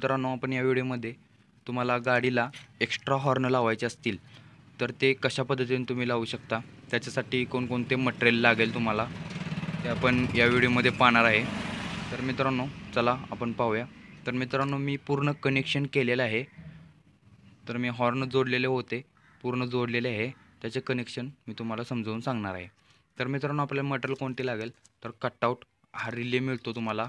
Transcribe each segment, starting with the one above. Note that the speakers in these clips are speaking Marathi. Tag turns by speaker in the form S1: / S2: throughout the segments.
S1: मित्रांनो आपण या व्हिडिओमध्ये तुम्हाला गाडीला एक्स्ट्रा हॉर्न लावायचे असतील तर ते कशा पद्धतीने तुम्ही लावू शकता त्याच्यासाठी कोणकोणते मटेरियल लागेल तुम्हाला ते आपण या व्हिडिओमध्ये पाहणार आहे तर मित्रांनो चला आपण पाहूया तर मित्रांनो मी पूर्ण कनेक्शन केलेलं आहे तर मी हॉर्न जोडलेले होते पूर्ण जोडलेले आहे त्याचे कनेक्शन मी तुम्हाला समजावून सांगणार आहे तर मित्रांनो आपल्याला मटेरियल कोणते लागेल तर कटआउट हा रिले मिळतो तुम्हाला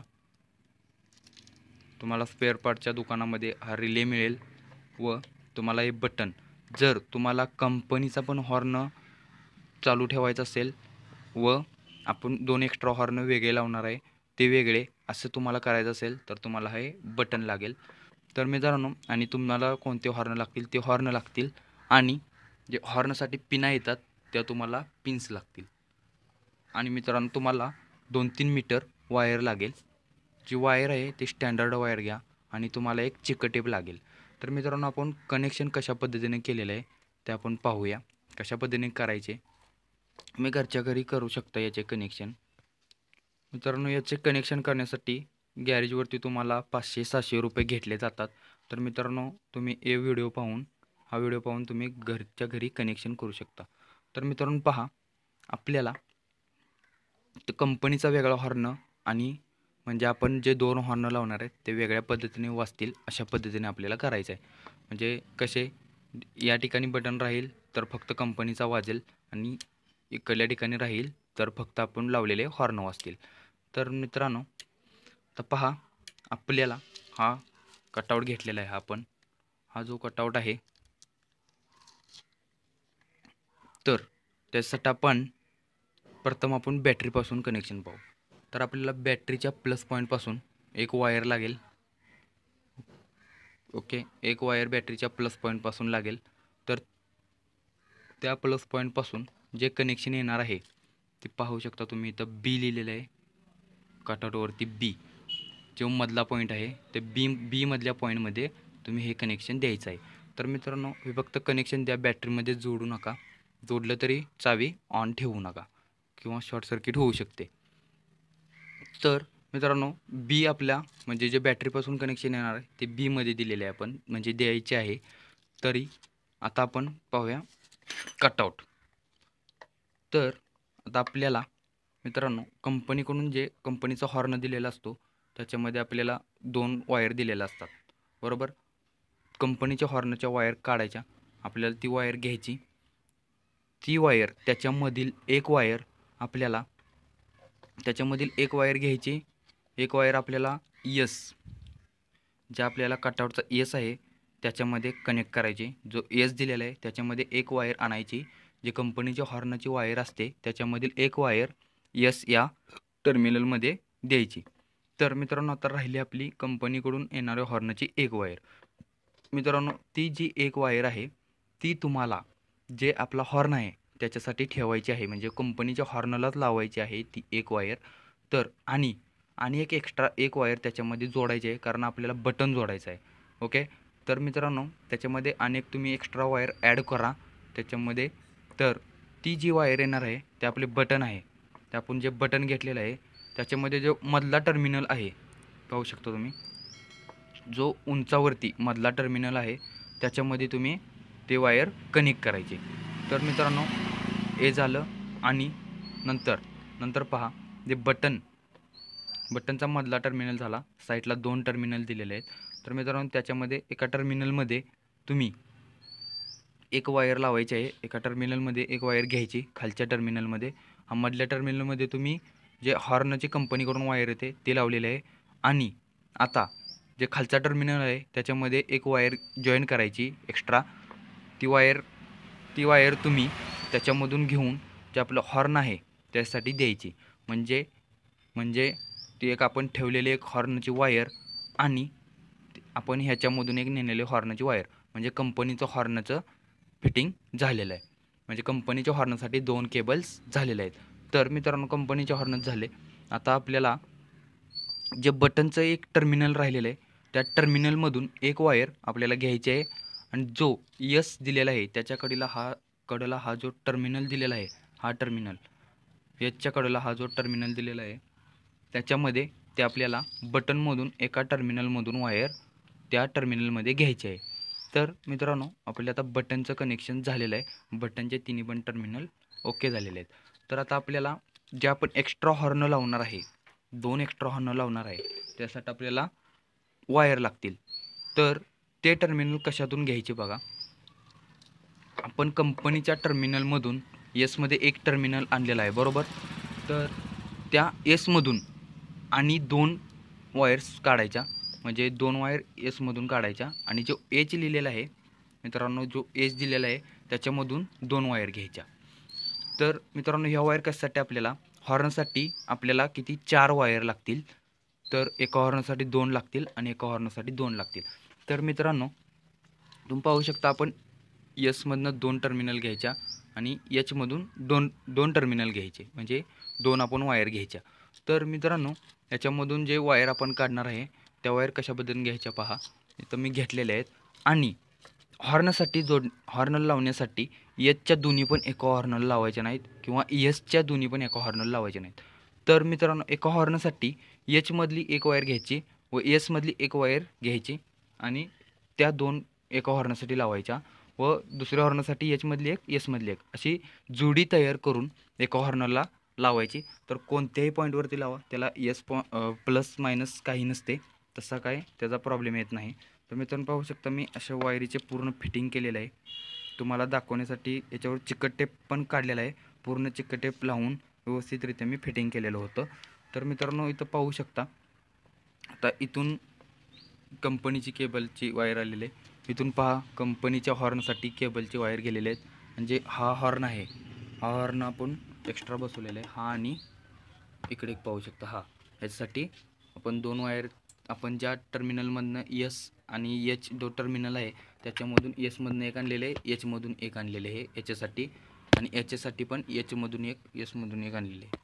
S1: तुम्हाला स्पेअर पार्टच्या दुकानामध्ये हा रिले मिळेल व तुम्हाला हे बटन जर तुम्हाला कंपनीचा पण हॉर्न चालू ठेवायचा असेल व आपण दोन एक्स्ट्रा हॉर्न वेगळे लावणार आहे ते वेगळे असं तुम्हाला करायचं असेल तर तुम्हाला हे बटन लागेल तर मित्रांनो आणि तुम्हाला कोणते हॉर्न लागतील ते हॉर्न लागतील आणि जे हॉर्नसाठी पिना येतात त्या तुम्हाला पिन्स लागतील आणि मित्रांनो तुम्हाला दोन तीन मीटर वायर लागेल जी वायर आहे ती स्टँडर्ड वायर घ्या आणि तुम्हाला एक चिकटेप लागेल तर मित्रांनो आपण कनेक्शन कशा पद्धतीने केलेलं आहे ते आपण पाहूया कशा पद्धतीने करायचे मी घरच्या घरी करू शकता याचे कनेक्शन मित्रांनो याचे कनेक्शन करण्यासाठी गॅरेजवरती तुम्हाला पाचशे सहाशे रुपये घेतले जातात तर मित्रांनो तुम्ही हे व्हिडिओ पाहून हा व्हिडिओ पाहून तुम्ही घरच्या घरी कनेक्शन करू शकता तर मित्रांनो पहा आपल्याला कंपनीचा वेगळा हॉर्न आणि म्हणजे आपण जे दोन हॉर्न लावणार आहेत ते वेगळ्या पद्धतीने वाजतील अशा पद्धतीने आपल्याला करायचं आहे म्हणजे कसे या ठिकाणी बटन राहील तर फक्त कंपनीचा वाजेल आणि इकडल्या ठिकाणी राहील तर फक्त आपण लावलेले हॉर्न वाजतील तर मित्रांनो तर पहा आपल्याला हा कटआउट घेतलेला आहे आपण हा जो कटआउट आहे तर त्यासाठी आपण प्रथम आपण बॅटरीपासून कनेक्शन पाहू तर आपल्याला बॅटरीच्या प्लस पॉईंटपासून एक वायर लागेल ओके एक वायर बॅटरीच्या प्लस पॉईंटपासून लागेल तर त्या प्लस पॉईंटपासून जे कनेक्शन येणार आहे ते पाहू शकता तुम्ही इथं बी लिहिलेलं आहे कटआउटवरती बी जो मधला पॉईंट आहे ते बी बीमधल्या पॉईंटमध्ये तुम्ही हे कनेक्शन द्यायचं आहे तर मित्रांनो हे फक्त कनेक्शन द्या बॅटरीमध्ये जोडू नका जोडलं तरी चावी ऑन ठेवू नका किंवा शॉर्ट सर्किट होऊ शकते तर मित्रांनो बी आपल्या म्हणजे जे बॅटरीपासून कनेक्शन येणार आहे ते बीमध्ये दिलेले आहे आपण म्हणजे द्यायचे आहे तरी आता आपण पाहूया कटआउट तर आता आपल्याला मित्रांनो कंपनीकडून जे कंपनीचा हॉर्न दिलेला असतो त्याच्यामध्ये आपल्याला दोन वायर दिलेल्या असतात बरोबर कंपनीच्या हॉर्नच्या वायर काढायच्या आपल्याला ती वायर घ्यायची ती वायर त्याच्यामधील एक वायर आपल्याला त्याच्यामधील एक वायर घ्यायची एक वायर आपल्याला यस ज्या आपल्याला कटआउटचा यस आहे त्याच्यामध्ये कनेक्ट करायची जो यस दिलेला आहे त्याच्यामध्ये एक वायर आणायची जी कंपनीच्या हॉर्नाची वायर असते त्याच्यामधील एक वायर यस या टर्मिनलमध्ये द्यायची तर मित्रांनो आता राहिली आपली कंपनीकडून येणाऱ्या हॉर्नाची एक वायर मित्रांनो ती जी एक वायर आहे ती तुम्हाला जे आपला हॉर्न आहे त्याच्यासाठी ठेवायची आहे म्हणजे कंपनीच्या हॉर्नलाच लावायची आहे ती एक वायर तर आणि आणि एक एक्स्ट्रा एक वायर त्याच्यामध्ये जोडायची आहे कारण आपल्याला बटन जोडायचं आहे ओके तर मित्रांनो त्याच्यामध्ये अनेक तुम्ही एक्स्ट्रा वायर ॲड करा त्याच्यामध्ये तर ती जी वायर येणार आहे ते आपले बटन आहे ते आपण जे बटन घेतलेलं आहे त्याच्यामध्ये जो मधला टर्मिनल आहे पाहू शकता तुम्ही जो उंचावरती मधला टर्मिनल आहे त्याच्यामध्ये तुम्ही ते वायर कनेक्ट करायचे तर मित्रांनो हे झालं आणि नंतर नंतर पहा जे बटन बटनचा मधला टर्मिनल झाला साईडला दोन टर्मिनल दिलेले आहेत तर मित्रांनो त्याच्यामध्ये एका टर्मिनलमध्ये तुम्ही एक वायर लावायची आहे एका टर्मिनलमध्ये एक वायर घ्यायची खालच्या टर्मिनलमध्ये हा मधल्या टर्मिनलमध्ये तुम्ही जे हॉर्नची कंपनीकडून वायर येते ते लावलेले आहे आणि आता जे खालचा टर्मिनल आहे त्याच्यामध्ये एक वायर जॉईन करायची एक्स्ट्रा ती वायर ती वायर तुम्ही त्याच्यामधून घेऊन जे आपलं हॉर्न आहे त्यासाठी द्यायची म्हणजे म्हणजे ते एक आपण ठेवलेले एक हॉर्नची वायर आणि आपण ह्याच्यामधून एक नेलेले हॉर्नची वायर म्हणजे कंपनीचं हॉर्नचं फिटिंग झालेलं आहे म्हणजे कंपनीच्या हॉर्नसाठी दोन केबल्स झालेले आहेत तर मित्रांनो कंपनीच्या हॉर्नच झाले आता आपल्याला जे बटनचं एक टर्मिनल राहिलेलं आहे त्या टर्मिनलमधून एक वायर आपल्याला घ्यायची आहे आणि जो यस दिलेला आहे त्याच्याकडीला हा कडेला हा जो टर्मिनल दिलेला आहे हा टर्मिनल याच्या कडेला हा जो टर्मिनल दिलेला आहे त्याच्यामध्ये ते आपल्याला बटनमधून एका टर्मिनलमधून वायर त्या टर्मिनलमध्ये घ्यायचे आहे तर मित्रांनो आपल्याला आता बटनचं कनेक्शन झालेलं आहे बटनचे तिन्ही पण टर्मिनल ओके झालेले आहेत तर आता आपल्याला जे आपण एक्स्ट्रा हॉर्न लावणार आहे दोन एक्स्ट्रा हॉर्न लावणार आहे त्यासाठी आपल्याला वायर लागतील तर ते टर्मिनल कशातून घ्यायचे बघा आपण कंपनीच्या टर्मिनलमधून येसमध्ये एक टर्मिनल आणलेला आहे बरोबर तर त्या येसमधून आणि दोन वायर्स काढायच्या म्हणजे दोन वायर एसमधून काढायच्या आणि जो एच लिहिलेला आहे मित्रांनो जो एच दिलेला आहे त्याच्यामधून दोन वायर घ्यायच्या तर मित्रांनो ह्या वायर कशासाठी आपल्याला हॉर्नसाठी आपल्याला किती चार वायर लागतील तर एका हॉर्नसाठी दोन लागतील आणि एका हॉर्नसाठी दोन लागतील तर मित्रांनो तुम्ही पाहू शकता आपण यसमधनं दोन टर्मिनल घ्यायच्या आणि याच्यामधून दोन दोन टर्मिनल घ्यायचे म्हणजे दोन आपण वायर घ्यायच्या तर मित्रांनो याच्यामधून जे वायर आपण काढणार आहे त्या वायर कशाबद्दल घ्यायच्या पहा तर मी घेतलेल्या आहेत आणि हॉर्नसाठी जोड हॉर्नल लावण्यासाठी एचच्या दोन्ही पण एका हॉर्नल लावायच्या नाहीत किंवा यसच्या दोन्ही पण एका हॉर्नल लावायचे नाहीत तर मित्रांनो एका हॉर्नसाठी यचमधली एक वायर घ्यायची व एसमधली एक वायर घ्यायची आणि त्या दोन एका हॉर्नसाठी लावायच्या व दुसऱ्या हॉर्नरसाठी एचमधली एक येसमधली एक अशी जोडी तयार करून एका हॉर्नरला लावायची तर कोणत्याही पॉईंटवरती लावा त्याला येस पॉ प्लस मायनस काही नसते तसा काय त्याचा प्रॉब्लेम येत नाही तर मित्रांनो पाहू शकता मी अशा वायरीचे पूर्ण फिटिंग केलेलं आहे तुम्हाला दाखवण्यासाठी याच्यावर चिकट टेप पण काढलेला आहे पूर्ण चिकट टेप लावून व्यवस्थितरित्या मी फिटिंग केलेलं होतं तर मित्रांनो इथं पाहू शकता आता इथून कंपनीची केबलची वायर आलेली आहे इथून पहा कंपनीच्या हॉर्नसाठी केबलचे वायर गेलेले आहेत म्हणजे हा हॉर्न आहे हा हॉर्न आपण एक्स्ट्रा बसवलेला आहे हा आणि इकडे पाहू शकता हा याच्यासाठी आपण दोन वायर आपण ज्या टर्मिनलमधनं यस आणि एच दो टर्मिनल आहे त्याच्यामधून यसमधनं एक आणलेले आहे एचमधून एक आणलेले आहे याच्यासाठी आणि याच्यासाठी पण एचमधून एक यसमधून एक आणलेले आहे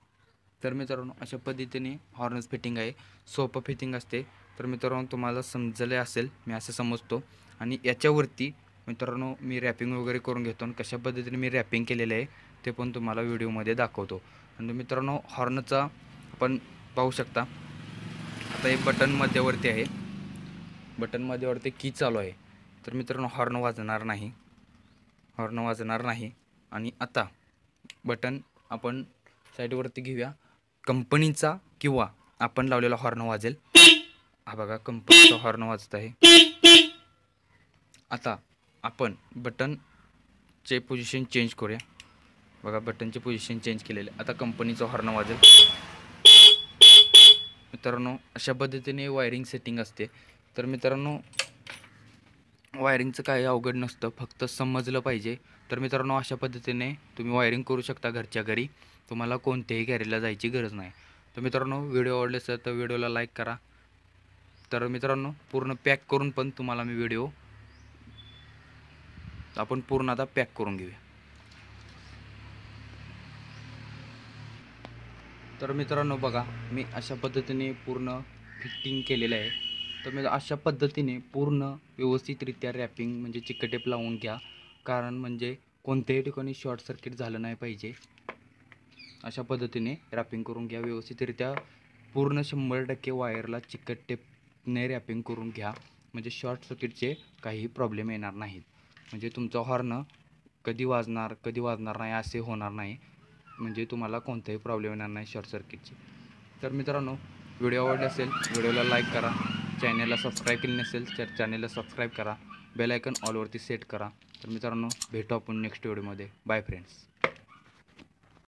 S1: तर मित्रांनो अशा पद्धतीने हॉर्नस फिटिंग आहे सोपं फिटिंग असते तर मित्रांनो तुम्हाला समजले असेल मी असं समजतो आणि याच्यावरती मित्रांनो मी रॅपिंग वगैरे करून घेतो आणि कशा पद्धतीने मी रॅपिंग केलेलं आहे ते पण तुम्हाला व्हिडिओमध्ये दाखवतो आणि मित्रांनो हॉर्नचा आपण पाहू शकता आता हे बटन मध्यवर्ती आहे बटन मध्यवरती की चालू आहे तर मित्रांनो हॉर्न वाजणार नाही हॉर्न वाजणार नाही आणि आता बटन आपण साईडवरती घेऊया कंपनीचा किंवा आपण लावलेला हॉर्न वाजेल हा बघा कंपनीचा हॉर्न वाजत आहे आता आपण बटनचे पोझिशन चेंज करूया बघा बटनचे पोझिशन चेंज केलेले आता कंपनीचं हॉर्न वाजेल मित्रांनो अशा पद्धतीने वायरिंग सेटिंग असते तर मित्रांनो वायरिंगचं काही अवघड नसतं फक्त समजलं पाहिजे तर मित्रांनो अशा पद्धतीने तुम्ही वायरिंग करू शकता घरच्या घरी तुम्हाला कोणत्याही गॅरेजला जायची गरज नाही तर मित्रांनो व्हिडिओ आवडले असेल तर व्हिडिओला लाईक करा तर मित्रांनो पूर्ण पॅक करून पण तुम्हाला मी व्हिडिओ आपण पूर्ण आता पॅक करून घेऊया तर मित्रांनो बघा मी अशा पद्धतीने पूर्ण फिटिंग केलेलं आहे तर मी अशा पद्धतीने पूर्ण व्यवस्थितरित्या रॅपिंग म्हणजे चिकटेप लावून घ्या कारण म्हणजे कोणत्याही ठिकाणी शॉर्ट सर्किट झालं नाही पाहिजे अशा पद्धतीने रॅपिंग करून घ्या व्यवस्थितरित्या पूर्ण शंभर टक्के वायरला चिकट टेपने रॅपिंग करून घ्या म्हणजे शॉर्ट सर्किटचे काही प्रॉब्लेम येणार नाहीत म्हणजे तुमचा हॉर्न कधी वाजणार कधी वाजणार नाही असे होणार नाही म्हणजे तुम्हाला कोणताही प्रॉब्लेम येणार नाही शॉर्ट सर्किटचे तर मित्रांनो व्हिडिओ आवडला असेल व्हिडिओला लाईक करा चॅनेलला सबस्क्राईब केली नसेल तर चॅनेलला सबस्क्राईब करा बेल आयकन ऑलवरती सेट करा तर मित्रांनो भेटू आपण नेक्स्ट व्हिडिओमध्ये बाय फ्रेंड्स